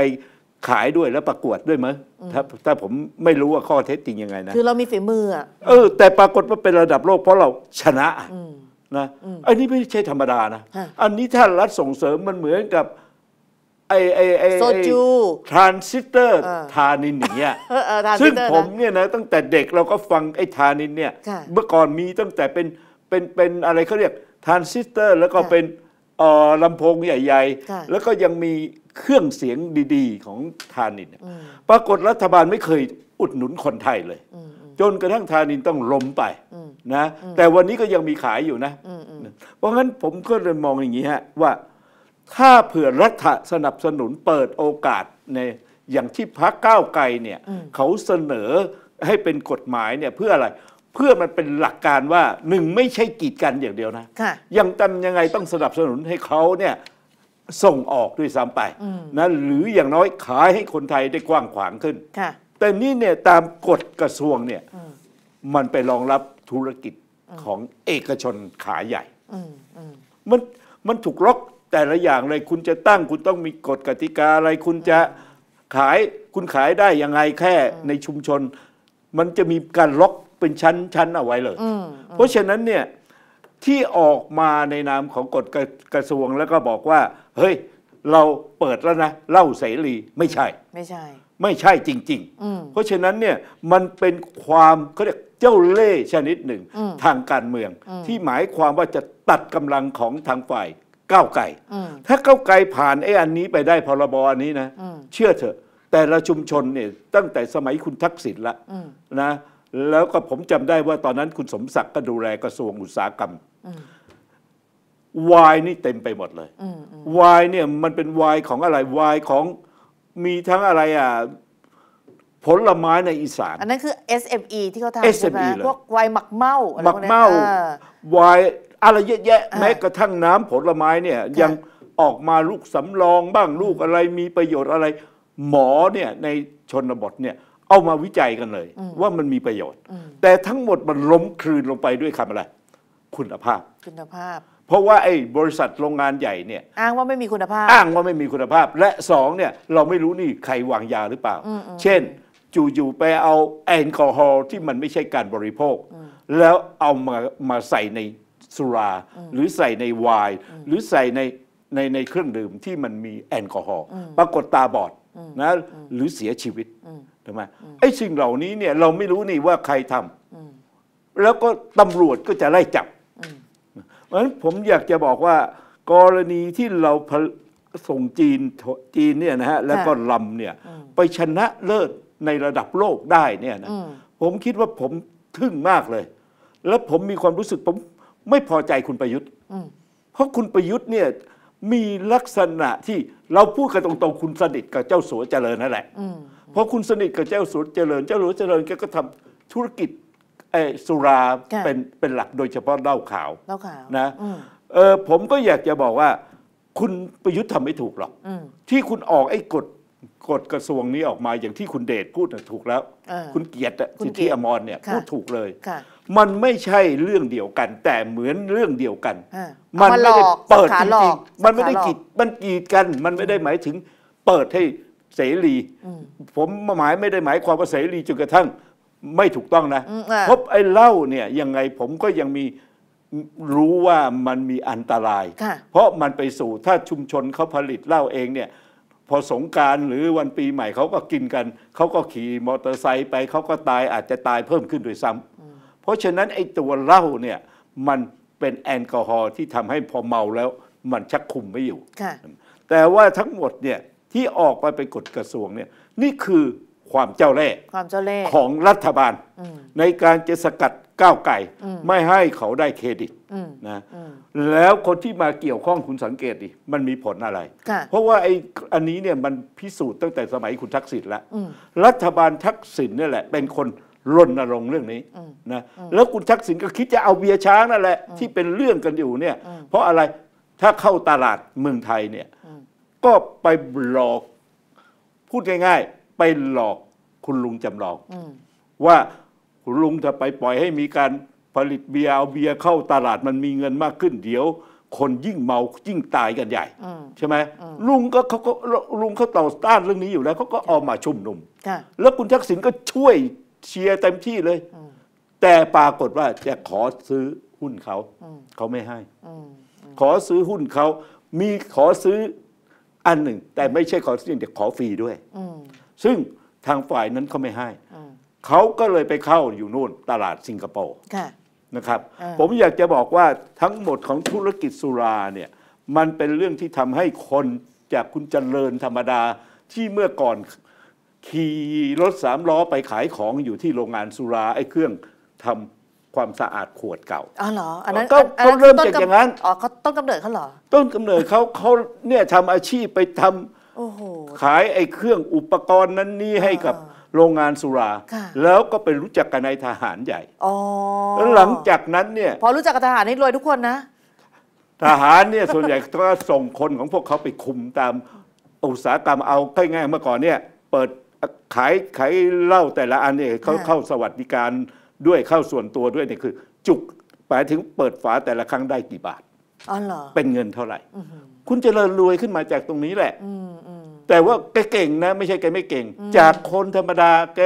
ขายด้วยแล้วประกวดด้วยมั้ย ถ้าถ้าผมไม่รู้ว่าข้อเท็จจริงยังไงนะ คือเรามีฝีมืออ่ะเออแต่ปรากฏว่าเป็นระดับโลกเพราะเราชนะนะ อันนี้ไม่ใช่ธรรมดานะ อันนี้ถ้ารัฐส่งเสริมมันเหมือนกับไอไอไอโซจูทรานซิสเตอร์ ทานินเนี่ยซึ่งผมเนี่ยนะ ตั้งแต่เด็กเราก็ฟังไอ้ทานินเนี่ย เมื่อก่อนมีตั้งแต่เป็นเป็นเป็นอะไรเขาเรียกทรานซิสเตอร์ แล้วก็เป็นลำโพงใหญ่ ๆ แล้วก็ยังมีเครื่องเสียงดี ๆ ของธานินปรากฏรัฐบาลไม่เคยอุดหนุนคนไทยเลย จนกระทั่งธานินต้องล้มไปนะ แต่วันนี้ก็ยังมีขายอยู่นะ เพราะงั้นผมก็เลยมองอย่างนี้ฮะว่า ถ้าเผื่อรัฐสนับสนุนเปิดโอกาสในอย่างที่พรรคก้าวไกลเนี่ยเขาเสนอให้เป็นกฎหมายเนี่ยเพื่ออะไรเพื่อมันเป็นหลักการว่าหนึ่งไม่ใช่กีดกันอย่างเดียวนะะยังตันยังไงต้องสนับสนุนให้เขาเนี่ยส่งออกด้วยซ้ำไปนะหรืออย่างน้อยขายให้คนไทยได้กว้างขวางขึ้นแต่นี่เนี่ยตามกฎกระทรวงเนี่ยมันไปรองรับธุรกิจของเอกชนขายใหญ่ มันมันถูกล็อกแต่ละอย่างเลยคุณจะตั้งคุณต้องมีกฎกติกาอะไรคุณจะขายคุณขายได้ยังไงแค่ในชุมชน มันจะมีการล็อกเป็นชั้นชั้นเอาไว้เลย เพราะฉะนั้นเนี่ย ที่ออกมาในนามของกฎกระทรวง แล้วก็บอกว่า เฮ้ย เราเปิดแล้วนะเล่าเสรีไม่ใช่ไม่ใช่ ไม่ใช่จริง ๆ เพราะฉะนั้นเนี่ย มันเป็นความเขาเรียกเจ้าเล่ห์ชนิดหนึ่งทางการเมือง ที่หมายความว่าจะตัดกำลังของทางฝ่ายก้าวไก่ถ้าก้าวไก่ผ่านไอ้อันนี้ไปได้พรบอันนี้นะเชื่อเถอะ แต่ละชุมชนเนี่ยตั้งแต่สมัยคุณทักษิณละนะแล้วก็ผมจำได้ว่าตอนนั้นคุณสมศักดิ์ก็ดูแลกระทรวงอุตสาหกรรมวายนี่เต็มไปหมดเลยวายเนี่ยมันเป็นวายของอะไรวายของมีทั้งอะไรอ่ะผลไม้ในอีสาน อันนั้นคือ SME ที่เขาทำใช่ไหมพวกวายหมักเมาหมักเมาวายอะไรเยอะแยะแม้กระทั่งน้ำผลไม้เนี่ย ยังออกมาลูกสำรองบ้างลูกอะไรมีประโยชน์อะไร หมอเนี่ยในชนบทเนี่ยเอามาวิจัยกันเลย ว่ามันมีประโยชน์ แต่ทั้งหมดมันล้มคลืนลงไปด้วยคำอะไร คุณภาพคุณภาพ เพราะว่าไอ้บริษัทโรงงานใหญ่เนี่ยอ้างว่าไม่มีคุณภาพ อ้างว่าไม่มีคุณภาพและสองเนี่ยเราไม่รู้นี่ใครวางยาหรือเปล่า เช่น จู่ๆไปเอาแอลกอฮอล์ที่มันไม่ใช่การบริโภค แล้วเอามามาใส่ในสุรา หรือใส่ในไวน์หรือใส่ในในในเครื่องดื่มที่มันมีแอลกอฮอล์ปรากฏตาบอดนะหรือเสียชีวิตทำไมไอ้สิ่งเหล่านี้เนี่ยเราไม่รู้นี่ว่าใครทำแล้วก็ตำรวจก็จะไล่จับเพราะฉะนั้นผมอยากจะบอกว่า กรณีที่เราส่งจีนจีนเนี่ยนะฮะแล้วก็ลำเนี่ยไปชนะเลิศในระดับโลกได้เนี่ยนะผมคิดว่าผมทึ่งมากเลย แล้วผมมีความรู้สึกผมไม่พอใจคุณประยุทธ์เพราะคุณประยุทธ์เนี่ยมีลักษณะที่เราพูดกันตรงๆคุณสนิทกับ เจ้าสัวเจริญนั่นแหละเพราะคุณสนิทกับเจ้าสัวเจริญเจ้าสัวเจริญแกก็ทำธุรกิจไอ้สุราเป็นเป็นหลักโดยเฉพาะเหล้าขาวเหล้าขาวนะเออผมก็อยากจะบอกว่าคุณประยุทธ์ทำไม่ถูกหรอกที่คุณออกไอ้กฎกฎกระทรวงนี้ออกมาอย่างที่คุณเดชพูดถูกแล้ว คุณเกียรติสิทธิอมรเนี่ยพูดถูกเลยมันไม่ใช่เรื่องเดียวกัน แต่เหมือนเรื่องเดียวกันมันไม่ได้เปิดจริงๆมันไม่ได้กีดมันกีดกัน มันไม่ได้หมายถึงเปิดให้เสรีผมหมายไม่ได้หมายความว่าเสรีจนกระทั่งไม่ถูกต้องนะพบไอ้เหล้าเนี่ยยังไงผมก็ยังมีรู้ว่ามันมีอันตราย เพราะมันไปสู่ถ้าชุมชนเขาผลิตเหล้าเองเนี่ย พอสงการหรือวันปีใหม่เขาก็กินกันเขาก็ขี่มอเตอร์ไซค์ไปเขาก็ตายอาจจะตายเพิ่มขึ้นด้วยซ้ำเพราะฉะนั้นไอ้ตัวเหล้าเนี่ยมันเป็นแอลกอฮอล์ที่ทำให้พอเมาแล้ว มันชักคุมไม่อยู่ แต่ว่าทั้งหมดเนี่ยที่ออกไปไปกดกระทรวงเนี่ยนี่คือความเจ้าเล่ห์ความเจ้าเล่ห์ของรัฐบาล ในการจะสกัดก้าวไก่ ไม่ให้เขาได้เครดิตนะแล้วคนที่มาเกี่ยวข้องคุณสังเกตดิมันมีผลอะไร เพราะว่าไอ้อันนี้เนี่ยมันพิสูจน์ตั้งแต่สมัยคุณทักษิณแล้วรัฐบาลทักษิณเนี่ยแหละเป็นคนรณรงค์เรื่องนี้นะแล้วคุณทักษิณก็คิดจะเอาเบียร์ช้างนั่นแหละที่เป็นเรื่องกันอยู่เนี่ยเพราะอะไรถ้าเข้าตลาดเมืองไทยเนี่ยก็ไปหลอกพูดง่าย ๆ ไปหลอกคุณลุงจำลอง ว่าคุณลุงถ้าไปปล่อยให้มีการผลิตเบียร์เอาเบียร์เข้าตลาดมันมีเงินมากขึ้นเดี๋ยว คนยิ่งเมายิ่งตายกันใหญ่ใช่ไหมลุงก็เขาก็ลุงเขาต่อต้านเรื่องนี้อยู่แล้วเขาก็ออกมาชุมนุม แล้วคุณทักษิณก็ช่วยเชียร์เต็มที่เลย แต่ปรากฏว่าจะขอซื้อหุ้นเขาเขาไม่ให้ขอซื้อหุ้นเขามีขอซื้ออันหนึ่ง แต่ไม่ใช่ขอซื้อเดี๋ยวขอฟรีด้วยซึ่งทางฝ่ายนั้นเขาไม่ให้เขาก็เลยไปเข้าอยู่นู่นตลาดสิงคโปร์นะครับ ผมอยากจะบอกว่าทั้งหมดของธุรกิจสุราเนี่ย มันเป็นเรื่องที่ทำให้คนจากคุณเจริญธรรมดาที่เมื่อก่อนขี่รถสามล้อไปขายของอยู่ที่โรงงานสุราไอ้เครื่องทำความสะอาดขวดเก่าอ๋อเหรออันนั้นก็อขนเริ่มจากอย่างนั้นอ๋อเขาต้นกำเนิดเขาเหรอ ต้นกำเนิดเขาเขาเนี่ยทำอาชีพไปทำโอ้โห ขายไอ้เครื่องอุปกรณ์นั้นนี่ให้กับโรงงานสุรา แล้วก็ไปรู้จักกับนายทหารใหญ่อแล้วหลังจากนั้นเนี่ย พอรู้จักกับทหารนี่รวยทุกคนนะ ทหารเนี่ยส่วนใหญ่ก็ส่งคนของพวกเขาไปคุมตามอุตสาหกรรมเอาง่ายๆเมื่อก่อนเนี่ยเปิดขายขายเหล้าแต่ละอันเนี่ยเขาเข้าสวัสดิการด้วยเข้าส่วนตัวด้วยเนี่ยคือ จุกหมายถึงเปิดฝาแต่ละครั้งได้กี่บาทอ๋อเหรอเป็นเงินเท่าไหร่คุณจเจริญรวยขึ้นมาจากตรงนี้แหละแต่ว่าแกเก่งนะไม่ใช่แกไม่เก่ง จากคนธรรมดาแก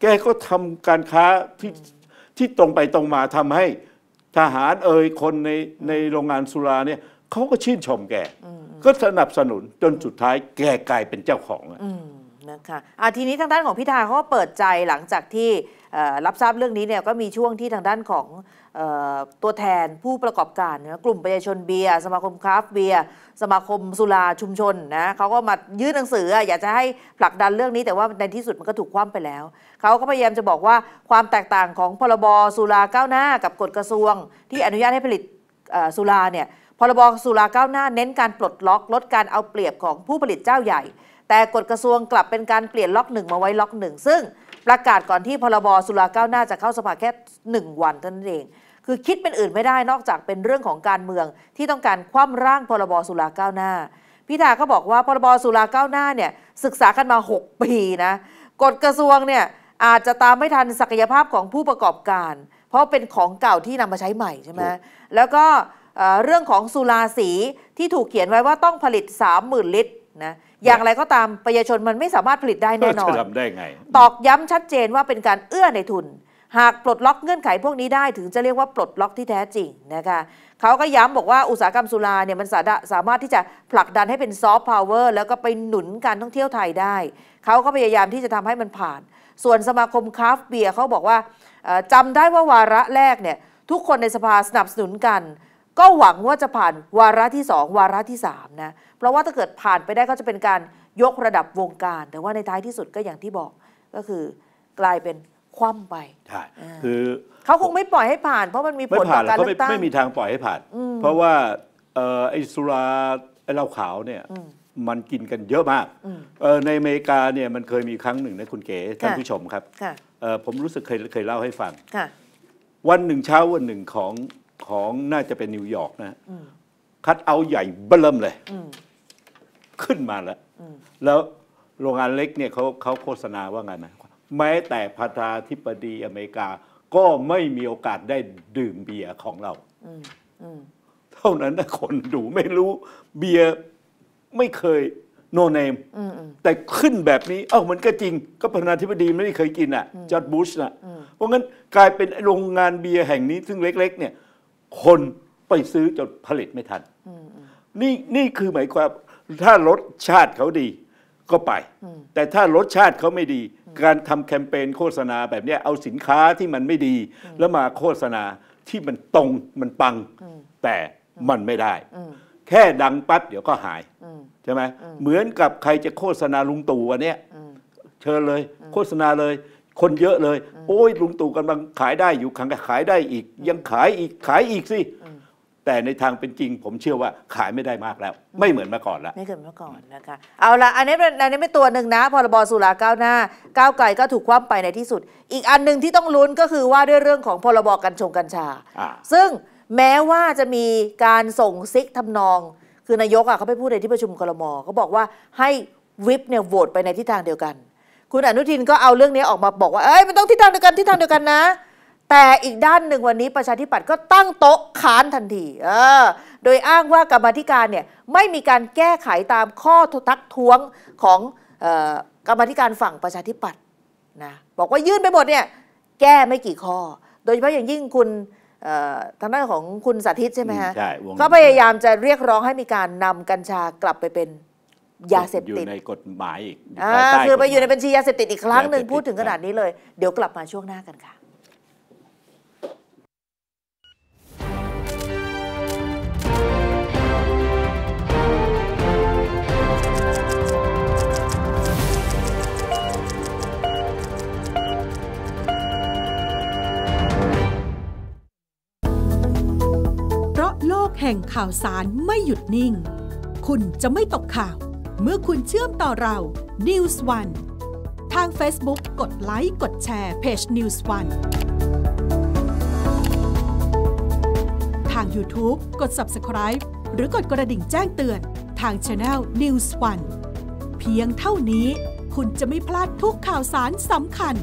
แกก็ทำการค้าที่ที่ตรงไปตรงมาทำให้ ทหารเอ่ยคนในในโรงงานสุราเนี่ยเขาก็ชื่นชมแกก็สนับสนุนจนสุดท้ายแกกลายเป็นเจ้าของะคะอาทีนี้ทางด้านของพิธาเขาก็เปิดใจหลังจากที่รับทราบเรื่องนี้เนี่ยก็มีช่วงที่ทางด้านของตัวแทนผู้ประกอบการนะกลุ่มประชาชนเบียร์ สมาคมคราฟเบียร์สมาคมสุราชุมชนนะเขาก็มายื่นหนังสืออยากจะให้ผลักดันเรื่องนี้แต่ว่าในที่สุดมันก็ถูกคว่ำไปแล้ว เขาก็พยายามจะบอกว่าความแตกต่างของพรบสุราก้าวหน้า กับกฎกระทรวง ที่อนุญาตให้ผลิตสุราเนี่ยพรบสุราก้าวหน้า เน้นการปลดล็อกลดการเอาเปรียบของผู้ผลิตเจ้าใหญ่แต่กฎกระทรวงกลับเป็นการเปลี่ยนล็อกหนึ่งมาไว้ล็อกหนึ่งซึ่งประกาศก่อนที่พรบสุราก้าวหน้าจะเข้าสภาแค่ 1 วันเท่านั้นเอง คือคิดเป็นอื่นไม่ได้นอกจากเป็นเรื่องของการเมืองที่ต้องการคว่ำร่างพรบสุราก้าวหน้า พิธาก็บอกว่าพรบสุราก้าวหน้าเนี่ย ศึกษากันมา 6 ปีนะ กฎกระทรวงเนี่ย อาจจะตามไม่ทันศักยภาพของผู้ประกอบการ เพราะเป็นของเก่าที่นำมาใช้ใหม่ใช่ไหมแล้วก็เรื่องของสุราสีที่ถูกเขียนไว้ว่าต้องผลิต 30,000ลิตรนะอย่างไรก็ตามประชาชนมันไม่สามารถผลิตได้แน่นอนได้ไงตอกย้ำชัดเจนว่าเป็นการเอื้อในทุน หากปลดล็อกเงื่อนไขพวกนี้ได้ถึงจะเรียกว่าปลดล็อกที่แท้จริงนะคะเขาก็ย้ำบอกว่าอุตสาหกรรมสุราเนี่ยมันสามารถที่จะผลักดันให้เป็นซอฟต์พาวเวอร์แล้วก็ไปหนุนการท่องเที่ยวไทยได้ เขาก็พยายามที่จะทำให้มันผ่าน ส่วนสมาคมคราฟเบียร์เขาบอกว่าจำได้ว่าวาระแรกเนี่ยทุกคนในสภาสนับสนุนกันก็หวังว่าจะผ่านวาระที่2วาระที่3นะ เพราะว่าถ้าเกิดผ่านไปได้ก็จะเป็นการยกระดับวงการ แต่ว่าในท้ายที่สุดก็อย่างที่บอกก็คือ กลายเป็นคว่ำไปใช่คือเขาคงไม่ปล่อยให้ผ่านเพราะมันมีผลต่อการเลือกตั้งไม่มีทางปล่อยให้ผ่าน เพราะว่าไอ้สุราไอ้เหล้าขาวเนี่ยมันกินกันเยอะมากในอเมริกาเนี่ยมันเคยมีครั้งหนึ่งนะคุณเก๋ท่านผู้ชมครับผมรู้สึกเคยเคยเล่าให้ฟังวันหนึ่งเช้าวันหนึ่งของของน่าจะเป็นนิวยอร์กนะ คัดเอาใหญ่เบิ่มเลย ขึ้นมาแล้ว แล้วโรงงานเล็กเนี่ยเขาเขาโฆษณาว่าไงนะ แม้แต่ประธาธิบดีอเมริกา ก็ไม่มีโอกาสได้ดื่มเบียร์ของเรา เท่านั้นนะคนดูไม่รู้ เบียร์ไม่เคย โนเนมแต่ขึ้นแบบนี้ เอ้ามันก็จริง ก็ประธานาธิบดีไม่ได้เคยกินอ่ะ จอร์ดบุชน่ะ เพราะงั้นกลายเป็นโรงงานเบียร์แห่งนี้ซึ่งเล็กๆเนี่ยคนไปซื้อจนผลิตไม่ทันนี่นี่คือหมายความถ้ารสชาติเขาดีก็ไป แต่ถ้ารสชาติเขาไม่ดี การทำแคมเปญโฆษณาแบบนี้เอาสินค้าที่มันไม่ดี แล้วมาโฆษณาที่มันตรงมันปัง แต่มันไม่ได้ แค่ดังปั๊บเดี๋ยวก็หายใช่ไหมเหมือนกับใครจะโฆษณาลุงตู่วันนี้เชิญเลย โฆษณาเลยคนเยอะเลย โอ้ยลุงตู่กำลังขายได้อยู่ขังขายได้อีก ยังขายอีกขายอีกสิแต่ในทางเป็นจริงผมเชื่อว่าขายไม่ได้มากแล้ว ไม่เหมือนเมื่อก่อนแล้วไม่เหมือนเมื่อก่อนนะคะเอาละอันนี้เป็นอันนี้เป็นตัวหนึ่งนะพรบสุราก้าวหน้า ก้าวไกลก็ถูกคว่ำไปในที่สุด อีกอันหนึ่งที่ต้องลุ้นก็คือว่าด้วยเรื่องของพรบกัญชงกัญชา ซึ่งแม้ว่าจะมีการส่งซิกทำนอง คือนายกอ่ะเขาไปพูดในที่ประชุมกรมเขาบอกว่าให้วิปเนี่ยโหวตไปในทิศทางเดียวกันคุณอนุทินก็เอาเรื่องนี้ออกมาบอกว่าเอ้ยมันต้องทิศทางเดียวกันทิศทางเดียวกันนะ แต่อีกด้านหนึ่งวันนี้ประชาธิปัตย์ก็ตั้งโต๊ะค้านทันทีเออโดยอ้างว่ากรรมธิการเนี่ยไม่มีการแก้ไขตามข้อทักท้วงของกรรมธิการฝั่งประชาธิปัตย์นะบอกว่ายื่นไปหมดเนี่ยแก้ไม่กี่ข้อ โดยเฉพาะอย่างยิ่งคุณทางด้านของคุณสาธิตใช่ไหมฮะก็พยายามจะเรียกร้องให้มีการนำกัญชากลับไปเป็นยาเสพติด อยู่ในกฎหมายอีกอ่าคือไปอยู่ในบัญชียาเสพติดอีกครั้งหนึ่งพูดถึงขนาดนี้เลย เดี๋ยวกลับมาช่วงหน้ากันค่ะ เพราะโลกแห่งข่าวสารไม่หยุดนิ่ง คุณจะไม่ตกข่าวเมื่อคุณเชื่อมต่อเรา News One ทาง Facebook กดไลค์กดแชร์เพจ News One ทาง YouTube กด Subscribe หรือกดกระดิ่งแจ้งเตือน ทาง Channel News One เพียงเท่านี้คุณจะไม่พลาดทุกข่าวสารสำคัญ